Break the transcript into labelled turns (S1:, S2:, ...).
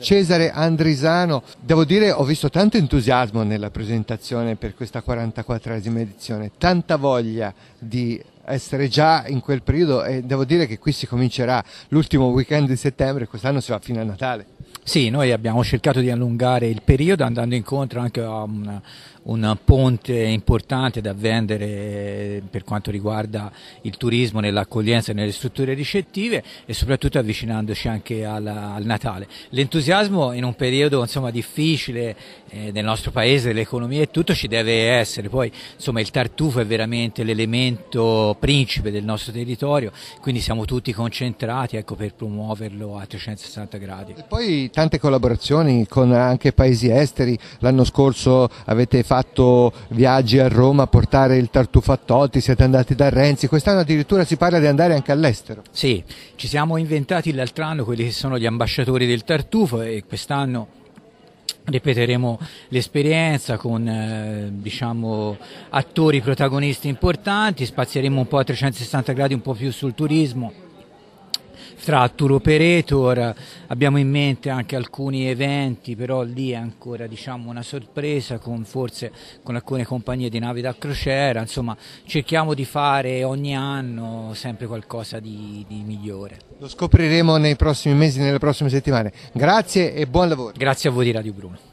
S1: Cesare Andrisano, devo dire ho visto tanto entusiasmo nella presentazione per questa 44esima edizione, tanta voglia di essere già in quel periodo e devo dire che qui si comincerà l'ultimo weekend di settembre, quest'anno si va fino a Natale. Sì, noi abbiamo cercato di allungare il periodo andando incontro anche a una, un
S2: ponte importante da vendere eh, per quanto riguarda il turismo nell'accoglienza e nelle strutture ricettive e soprattutto avvicinandoci anche alla, al Natale. L'entusiasmo in un periodo insomma, difficile eh, del nostro paese, dell'economia e tutto ci deve essere, poi insomma, il tartufo è veramente l'elemento principe del nostro territorio, quindi siamo tutti concentrati ecco, per promuoverlo a 360 gradi. E
S1: poi tante collaborazioni con anche paesi esteri, l'anno scorso avete fatto viaggi a Roma a portare il tartufattotti, siete andati da Renzi, quest'anno addirittura si parla di andare anche all'estero.
S2: Sì, ci siamo inventati l'altro anno quelli che sono gli ambasciatori del tartufo e quest'anno ripeteremo l'esperienza con eh, diciamo, attori protagonisti importanti, spazieremo un po' a 360 gradi un po' più sul turismo tra tour operator, abbiamo in mente anche alcuni eventi, però lì è ancora diciamo, una sorpresa con forse con alcune compagnie di navi da crociera, insomma cerchiamo di fare ogni anno sempre qualcosa di, di migliore.
S1: Lo scopriremo nei prossimi mesi, nelle prossime settimane. Grazie e buon lavoro. Grazie a voi di Radio Bruno.